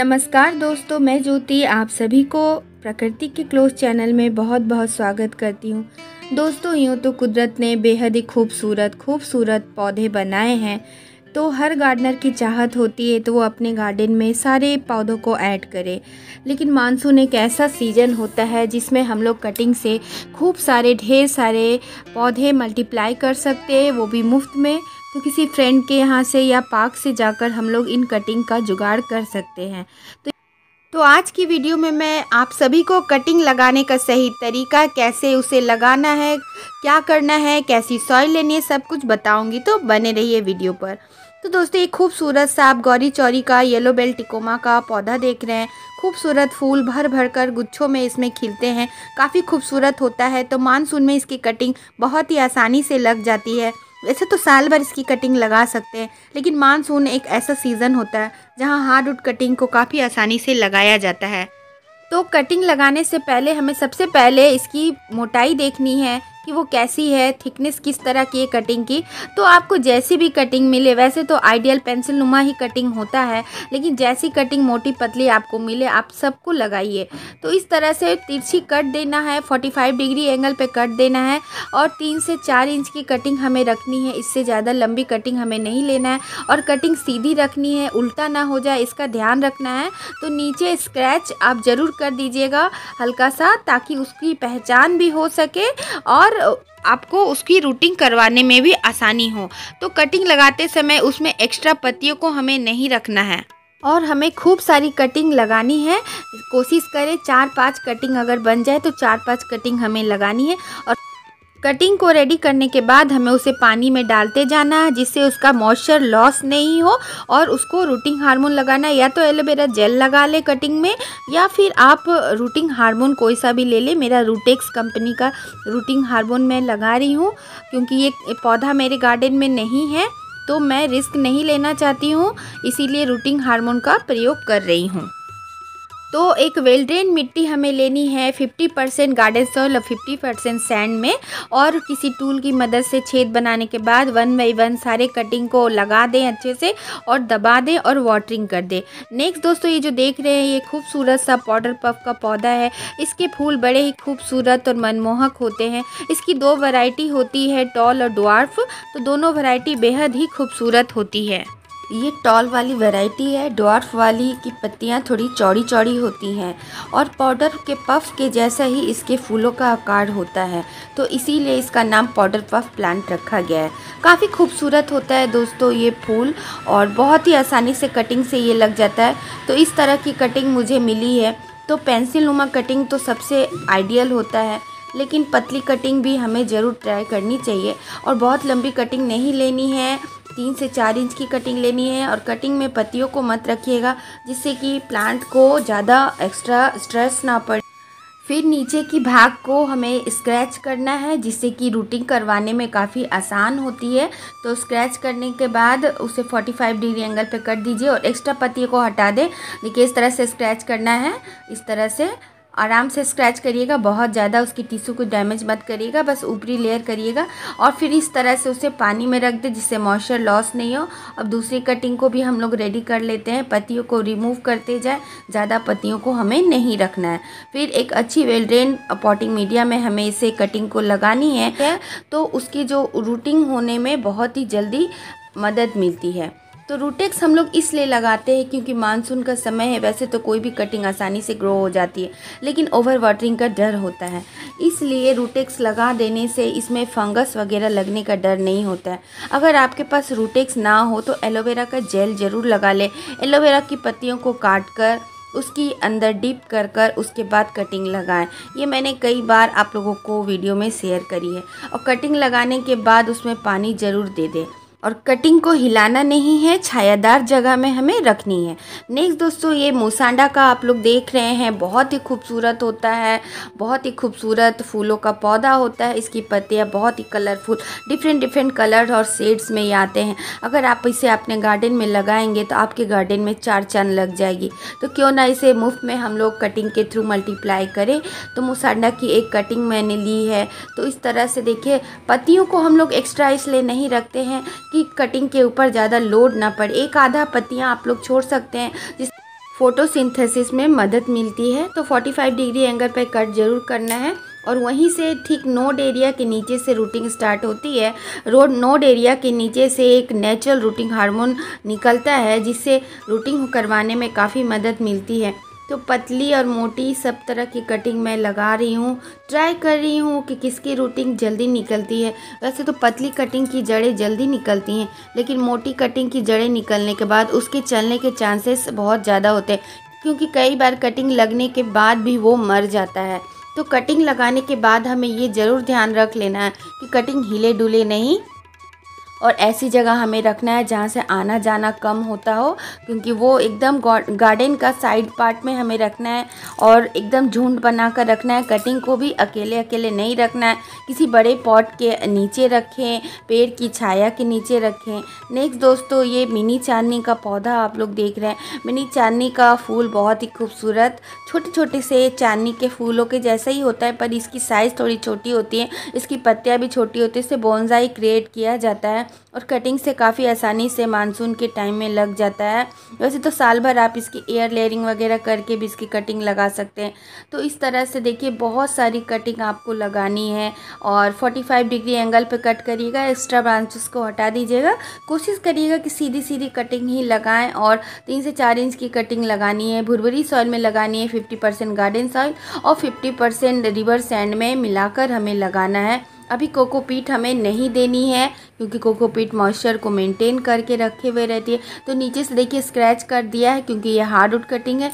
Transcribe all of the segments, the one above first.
नमस्कार दोस्तों मैं ज्योति आप सभी को प्रकृति के क्लोज चैनल में बहुत बहुत स्वागत करती हूँ दोस्तों यूँ तो कुदरत ने बेहद ही खूबसूरत खूबसूरत पौधे बनाए हैं तो हर गार्डनर की चाहत होती है तो वो अपने गार्डन में सारे पौधों को ऐड करे लेकिन मानसून एक ऐसा सीज़न होता है जिसमें हम लोग कटिंग से खूब सारे ढेर सारे पौधे मल्टीप्लाई कर सकते हैं वो भी मुफ्त में तो किसी फ्रेंड के यहाँ से या पार्क से जाकर हम लोग इन कटिंग का जुगाड़ कर सकते हैं तो तो आज की वीडियो में मैं आप सभी को कटिंग लगाने का सही तरीका कैसे उसे लगाना है क्या करना है कैसी सॉइल लेनी है सब कुछ बताऊंगी तो बने रहिए वीडियो पर तो दोस्तों ये खूबसूरत सा आप गौरी चौरी का येलो बेल टिकोमा का पौधा देख रहे हैं खूबसूरत फूल भर भर कर गुच्छों में इसमें खिलते हैं काफ़ी खूबसूरत होता है तो मानसून में इसकी कटिंग बहुत ही आसानी से लग जाती है वैसे तो साल भर इसकी कटिंग लगा सकते हैं लेकिन मानसून एक ऐसा सीज़न होता है जहां हार्डवुड कटिंग को काफ़ी आसानी से लगाया जाता है तो कटिंग लगाने से पहले हमें सबसे पहले इसकी मोटाई देखनी है कि वो कैसी है थिकनेस किस तरह की है कटिंग की तो आपको जैसी भी कटिंग मिले वैसे तो आइडियल पेंसिल नुमा ही कटिंग होता है लेकिन जैसी कटिंग मोटी पतली आपको मिले आप सबको लगाइए तो इस तरह से तिरछी कट देना है 45 डिग्री एंगल पे कट देना है और तीन से चार इंच की कटिंग हमें रखनी है इससे ज़्यादा लंबी कटिंग हमें नहीं लेना है और कटिंग सीधी रखनी है उल्टा ना हो जाए इसका ध्यान रखना है तो नीचे स्क्रैच आप ज़रूर कर दीजिएगा हल्का सा ताकि उसकी पहचान भी हो सके और आपको उसकी रूटिंग करवाने में भी आसानी हो तो कटिंग लगाते समय उसमें एक्स्ट्रा पत्तियों को हमें नहीं रखना है और हमें खूब सारी कटिंग लगानी है कोशिश करें चार पांच कटिंग अगर बन जाए तो चार पांच कटिंग हमें लगानी है और कटिंग को रेडी करने के बाद हमें उसे पानी में डालते जाना है जिससे उसका मॉइस्चर लॉस नहीं हो और उसको रूटिंग हार्मोन लगाना या तो एलोवेरा जेल लगा ले कटिंग में या फिर आप रूटिंग हार्मोन कोई सा भी ले ले मेरा रूटेक्स कंपनी का रूटिंग हार्मोन मैं लगा रही हूँ क्योंकि ये पौधा मेरे गार्डन में नहीं है तो मैं रिस्क नहीं लेना चाहती हूँ इसीलिए रूटिंग हार्मोन का प्रयोग कर रही हूँ तो एक वेल ड्रेन मिट्टी हमें लेनी है 50 परसेंट गार्डन सॉइल और 50 परसेंट सैंड में और किसी टूल की मदद से छेद बनाने के बाद वन बाई वन सारे कटिंग को लगा दें अच्छे से और दबा दें और वाटरिंग कर दें नेक्स्ट दोस्तों ये जो देख रहे हैं ये खूबसूरत सा पाउडर पफ का पौधा है इसके फूल बड़े ही खूबसूरत और मनमोहक होते हैं इसकी दो वराइटी होती है टॉल और डॉर्फ तो दोनों वरायटी बेहद ही खूबसूरत होती है ये टॉल वाली वैरायटी है डॉर्फ वाली की पत्तियाँ थोड़ी चौड़ी चौड़ी होती हैं और पाउडर के पफ के जैसा ही इसके फूलों का आकार होता है तो इसीलिए इसका नाम पाउडर पफ प्लांट रखा गया है काफ़ी खूबसूरत होता है दोस्तों ये फूल और बहुत ही आसानी से कटिंग से ये लग जाता है तो इस तरह की कटिंग मुझे मिली है तो पेंसिल नुमा कटिंग तो सबसे आइडियल होता है लेकिन पतली कटिंग भी हमें ज़रूर ट्राई करनी चाहिए और बहुत लंबी कटिंग नहीं लेनी है तीन से चार इंच की कटिंग लेनी है और कटिंग में पत्तियों को मत रखिएगा जिससे कि प्लांट को ज़्यादा एक्स्ट्रा स्ट्रेस ना पड़े फिर नीचे की भाग को हमें स्क्रैच करना है जिससे कि रूटिंग करवाने में काफ़ी आसान होती है तो स्क्रैच करने के बाद उसे 45 डिग्री एंगल पर कर दीजिए और एक्स्ट्रा पत्ती को हटा दें देखिए इस तरह से स्क्रैच करना है इस तरह से आराम से स्क्रैच करिएगा बहुत ज़्यादा उसकी टिश्यू को डैमेज मत करिएगा बस ऊपरी लेयर करिएगा और फिर इस तरह से उसे पानी में रख दे जिससे मॉइस्चर लॉस नहीं हो अब दूसरी कटिंग को भी हम लोग रेडी कर लेते हैं पतियों को रिमूव करते जाए ज़्यादा पतियों को हमें नहीं रखना है फिर एक अच्छी वेल ड्रेन पॉटिंग मीडिया में हमें इसे कटिंग को लगानी है तो उसकी जो रूटिंग होने में बहुत ही जल्दी मदद मिलती है तो रूटेक्स हम लोग इसलिए लगाते हैं क्योंकि मानसून का समय है वैसे तो कोई भी कटिंग आसानी से ग्रो हो जाती है लेकिन ओवर वाटरिंग का डर होता है इसलिए रूटेक्स लगा देने से इसमें फंगस वगैरह लगने का डर नहीं होता है अगर आपके पास रूटेक्स ना हो तो एलोवेरा का जेल ज़रूर लगा लें एलोवेरा की पत्तियों को काट कर उसकी अंदर डीप कर कर उसके बाद कटिंग लगाएं ये मैंने कई बार आप लोगों को वीडियो में शेयर करी है और कटिंग लगाने के बाद उसमें पानी ज़रूर दे दें और कटिंग को हिलाना नहीं है छायादार जगह में हमें रखनी है नेक्स्ट दोस्तों ये मोसांडा का आप लोग देख रहे हैं बहुत ही खूबसूरत होता है बहुत ही खूबसूरत फूलों का पौधा होता है इसकी पत्तियाँ बहुत ही कलरफुल डिफरेंट डिफरेंट कलर और शेड्स में ये आते हैं अगर आप इसे अपने गार्डन में लगाएंगे तो आपके गार्डन में चार चांद लग जाएगी तो क्यों ना इसे मुफ्त में हम लोग कटिंग के थ्रू मल्टीप्लाई करें तो मोसांडा की एक कटिंग मैंने ली है तो इस तरह से देखिए पत्तियों को हम लोग एक्स्ट्रा इसलिए नहीं रखते हैं की कटिंग के ऊपर ज़्यादा लोड ना पड़े एक आधा पत्तियाँ आप लोग छोड़ सकते हैं जिस फोटोसिंथेसिस में मदद मिलती है तो 45 डिग्री एंगल पर कट जरूर करना है और वहीं से ठीक नोड एरिया के नीचे से रूटिंग स्टार्ट होती है रोड नोड एरिया के नीचे से एक नेचुरल रूटिंग हार्मोन निकलता है जिससे रूटिंग करवाने में काफ़ी मदद मिलती है तो पतली और मोटी सब तरह की कटिंग मैं लगा रही हूँ ट्राई कर रही हूँ कि किसकी रूटिंग जल्दी निकलती है वैसे तो पतली कटिंग की जड़ें जल्दी निकलती हैं लेकिन मोटी कटिंग की जड़ें निकलने के बाद उसके चलने के चांसेस बहुत ज़्यादा होते हैं क्योंकि कई बार कटिंग लगने के बाद भी वो मर जाता है तो कटिंग लगाने के बाद हमें ये ज़रूर ध्यान रख लेना है कि कटिंग हिले डुले नहीं और ऐसी जगह हमें रखना है जहाँ से आना जाना कम होता हो क्योंकि वो एकदम गार्डन का साइड पार्ट में हमें रखना है और एकदम झुंड बना कर रखना है कटिंग को भी अकेले अकेले नहीं रखना है किसी बड़े पॉट के नीचे रखें पेड़ की छाया के नीचे रखें नेक्स्ट दोस्तों ये मिनी चांदनी का पौधा आप लोग देख रहे हैं मिनी चांदनी का फूल बहुत ही खूबसूरत छोटे छोटे से चांदनी के फूलों के जैसा ही होता है पर इसकी साइज़ थोड़ी छोटी होती है इसकी पत्तियाँ भी छोटी होती है इससे बोनजाई क्रिएट किया जाता है और कटिंग से काफ़ी आसानी से मानसून के टाइम में लग जाता है वैसे तो साल भर आप इसकी एयर लेयरिंग वगैरह करके भी इसकी कटिंग लगा सकते हैं तो इस तरह से देखिए बहुत सारी कटिंग आपको लगानी है और 45 डिग्री एंगल पर कट करिएगा एक्स्ट्रा ब्रांचेस को हटा दीजिएगा कोशिश करिएगा कि सीधी सीधी कटिंग ही लगाएँ और तीन से चार इंच की कटिंग लगानी है भुरभुरी सॉइल में लगानी है फिफ्टी गार्डन सॉइल और फिफ्टी रिवर सैंड में मिलाकर हमें लगाना है अभी कोकोपीट हमें नहीं देनी है क्योंकि कोकोपीट मॉइस्चर को मेंटेन करके रखे हुए रहती है तो नीचे से देखिए स्क्रैच कर दिया है क्योंकि ये हार्ड वुड कटिंग है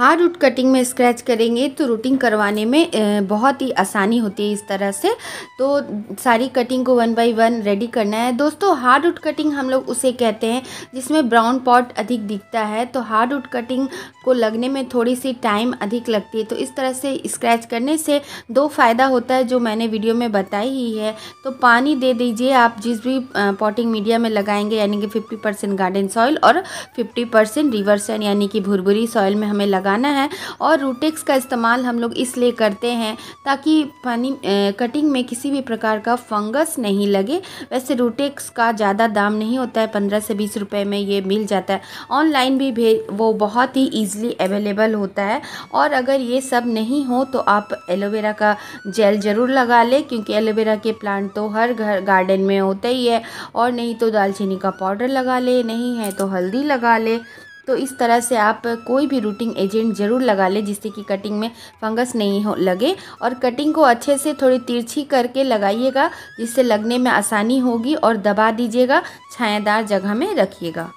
हार्ड रूट कटिंग में स्क्रैच करेंगे तो रूटिंग करवाने में बहुत ही आसानी होती है इस तरह से तो सारी कटिंग को वन बाय वन रेडी करना है दोस्तों हार्ड रूट कटिंग हम लोग उसे कहते हैं जिसमें ब्राउन पॉट अधिक दिखता है तो हार्ड रूट कटिंग को लगने में थोड़ी सी टाइम अधिक लगती है तो इस तरह से स्क्रैच करने से दो फ़ायदा होता है जो मैंने वीडियो में बताई ही है तो पानी दे दीजिए आप जिस भी पॉटिंग मीडिया में लगाएंगे यानी कि फिफ्टी गार्डन सॉइल और फिफ्टी परसेंट रिवर्सन यानी कि भुरभुरी सॉइल में हमें लगा लगाना है और रूटेक्स का इस्तेमाल हम लोग इसलिए करते हैं ताकि पानी कटिंग में किसी भी प्रकार का फंगस नहीं लगे वैसे रूटेक्स का ज़्यादा दाम नहीं होता है पंद्रह से बीस रुपये में ये मिल जाता है ऑनलाइन भी वो बहुत ही ईजिली अवेलेबल होता है और अगर ये सब नहीं हो तो आप एलोवेरा का जेल ज़रूर लगा लें क्योंकि एलोवेरा के प्लांट तो हर घर गार्डन में होता ही है और नहीं तो दालचीनी का पाउडर लगा ले नहीं है तो हल्दी लगा ले तो इस तरह से आप कोई भी रूटिंग एजेंट ज़रूर लगा लें जिससे कि कटिंग में फंगस नहीं हो लगे और कटिंग को अच्छे से थोड़ी तिरछी करके लगाइएगा जिससे लगने में आसानी होगी और दबा दीजिएगा छायादार जगह में रखिएगा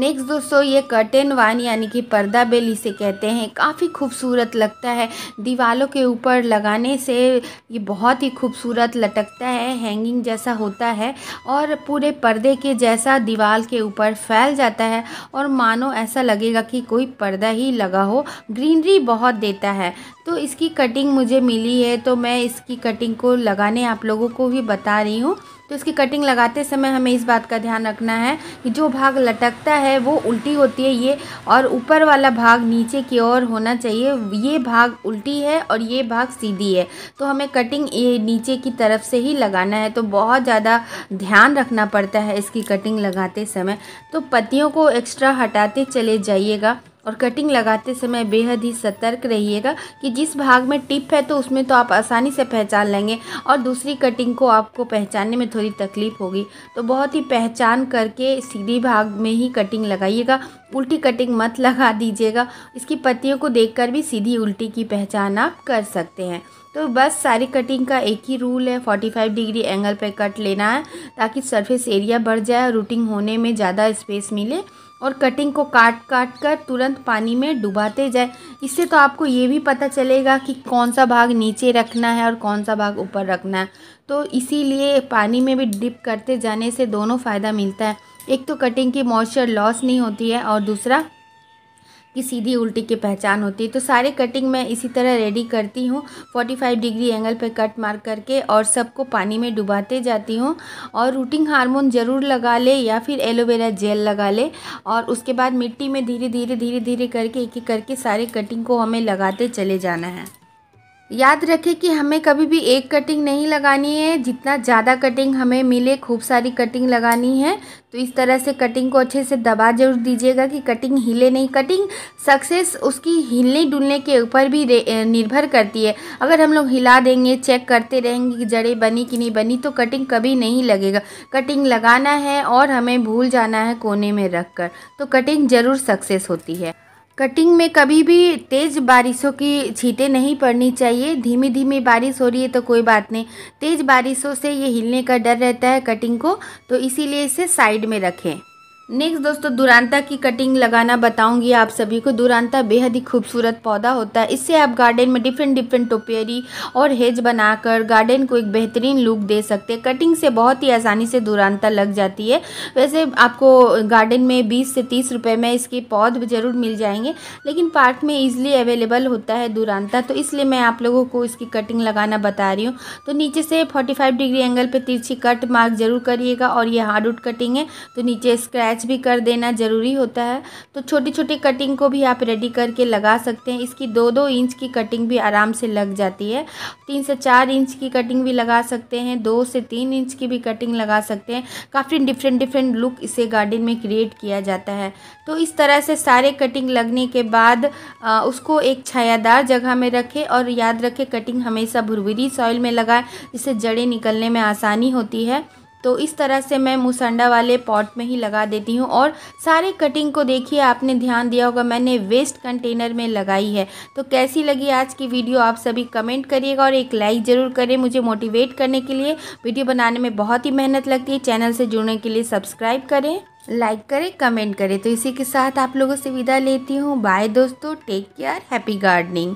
नेक्स्ट दोस्तों ये कर्टेन वान यानी कि पर्दा बेल इसे कहते हैं काफ़ी खूबसूरत लगता है दीवालों के ऊपर लगाने से ये बहुत ही खूबसूरत लटकता है हैंगिंग जैसा होता है और पूरे पर्दे के जैसा दीवार के ऊपर फैल जाता है और मानो ऐसा लगेगा कि कोई पर्दा ही लगा हो ग्रीनरी बहुत देता है तो इसकी कटिंग मुझे मिली है तो मैं इसकी कटिंग को लगाने आप लोगों को भी बता रही हूँ तो इसकी कटिंग लगाते समय हमें इस बात का ध्यान रखना है कि जो भाग लटकता है वो उल्टी होती है ये और ऊपर वाला भाग नीचे की ओर होना चाहिए ये भाग उल्टी है और ये भाग सीधी है तो हमें कटिंग ये नीचे की तरफ से ही लगाना है तो बहुत ज़्यादा ध्यान रखना पड़ता है इसकी कटिंग लगाते समय तो पत्तियों को एक्स्ट्रा हटाते चले जाइएगा और कटिंग लगाते समय बेहद ही सतर्क रहिएगा कि जिस भाग में टिप है तो उसमें तो आप आसानी से पहचान लेंगे और दूसरी कटिंग को आपको पहचानने में थोड़ी तकलीफ़ होगी तो बहुत ही पहचान करके सीधी भाग में ही कटिंग लगाइएगा उल्टी कटिंग मत लगा दीजिएगा इसकी पत्तियों को देखकर भी सीधी उल्टी की पहचान आप कर सकते हैं तो बस सारी कटिंग का एक ही रूल है फोर्टी फाइव डिग्री एंगल पे कट लेना है ताकि सरफेस एरिया बढ़ जाए रूटिंग होने में ज़्यादा स्पेस मिले और कटिंग को काट काट कर तुरंत पानी में डुबाते जाए इससे तो आपको ये भी पता चलेगा कि कौन सा भाग नीचे रखना है और कौन सा भाग ऊपर रखना है तो इसीलिए पानी में भी डिप करते जाने से दोनों फ़ायदा मिलता है एक तो कटिंग की मॉइस्चर लॉस नहीं होती है और दूसरा की सीधी उल्टी की पहचान होती है तो सारे कटिंग मैं इसी तरह रेडी करती हूँ 45 डिग्री एंगल पर कट मार करके और सबको पानी में डुबाते जाती हूँ और रूटिंग हार्मोन ज़रूर लगा ले या फिर एलोवेरा जेल लगा ले और उसके बाद मिट्टी में धीरे धीरे धीरे धीरे करके एक एक करके सारे कटिंग को हमें लगाते चले जाना है याद रखें कि हमें कभी भी एक कटिंग नहीं लगानी है जितना ज़्यादा कटिंग हमें मिले खूब सारी कटिंग लगानी है तो इस तरह से कटिंग को अच्छे से दबा जरूर दीजिएगा कि कटिंग हिले नहीं कटिंग सक्सेस उसकी हिलने डुलने के ऊपर भी निर्भर करती है अगर हम लोग हिला देंगे चेक करते रहेंगे कि जड़ें बनी कि नहीं बनी तो कटिंग कभी नहीं लगेगा कटिंग लगाना है और हमें भूल जाना है कोने में रख कर तो कटिंग ज़रूर सक्सेस होती है कटिंग में कभी भी तेज़ बारिशों की छीटें नहीं पड़नी चाहिए धीमी धीमी बारिश हो रही है तो कोई बात नहीं तेज़ बारिशों से ये हिलने का डर रहता है कटिंग को तो इसीलिए इसे साइड में रखें नेक्स्ट दोस्तों दुरांता की कटिंग लगाना बताऊंगी आप सभी को दुरांता बेहद ही खूबसूरत पौधा होता है इससे आप गार्डन में डिफरेंट डिफरेंट टोपियरी और हेज बनाकर गार्डन को एक बेहतरीन लुक दे सकते हैं कटिंग से बहुत ही आसानी से दुरांता लग जाती है वैसे आपको गार्डन में बीस से तीस रुपये में इसके पौध ज़रूर मिल जाएंगे लेकिन पार्क में ईजिली अवेलेबल होता है दुरानता तो इसलिए मैं आप लोगों को इसकी कटिंग लगाना बता रही हूँ तो नीचे से फोर्टी डिग्री एंगल पर तिरछी कट मार्क ज़रूर करिएगा और ये हार्ड उड कटिंग है तो नीचे स्क्रैच अटैच भी कर देना ज़रूरी होता है तो छोटी छोटी कटिंग को भी आप रेडी करके लगा सकते हैं इसकी दो दो इंच की कटिंग भी आराम से लग जाती है तीन से चार इंच की कटिंग भी लगा सकते हैं दो से तीन इंच की भी कटिंग लगा सकते हैं काफ़ी डिफरेंट डिफरेंट लुक इसे गार्डन में क्रिएट किया जाता है तो इस तरह से सारे कटिंग लगने के बाद आ, उसको एक छायादार जगह में रखें और याद रखें कटिंग हमेशा भुरभुरी सॉइल में लगाएं जिससे जड़ें निकलने में आसानी होती है तो इस तरह से मैं मुसंडा वाले पॉट में ही लगा देती हूँ और सारे कटिंग को देखिए आपने ध्यान दिया होगा मैंने वेस्ट कंटेनर में लगाई है तो कैसी लगी आज की वीडियो आप सभी कमेंट करिएगा और एक लाइक ज़रूर करें मुझे मोटिवेट करने के लिए वीडियो बनाने में बहुत ही मेहनत लगती है चैनल से जुड़ने के लिए सब्सक्राइब करें लाइक करें कमेंट करें तो इसी के साथ आप लोगों से विदा लेती हूँ बाय दोस्तों टेक केयर हैप्पी गार्डनिंग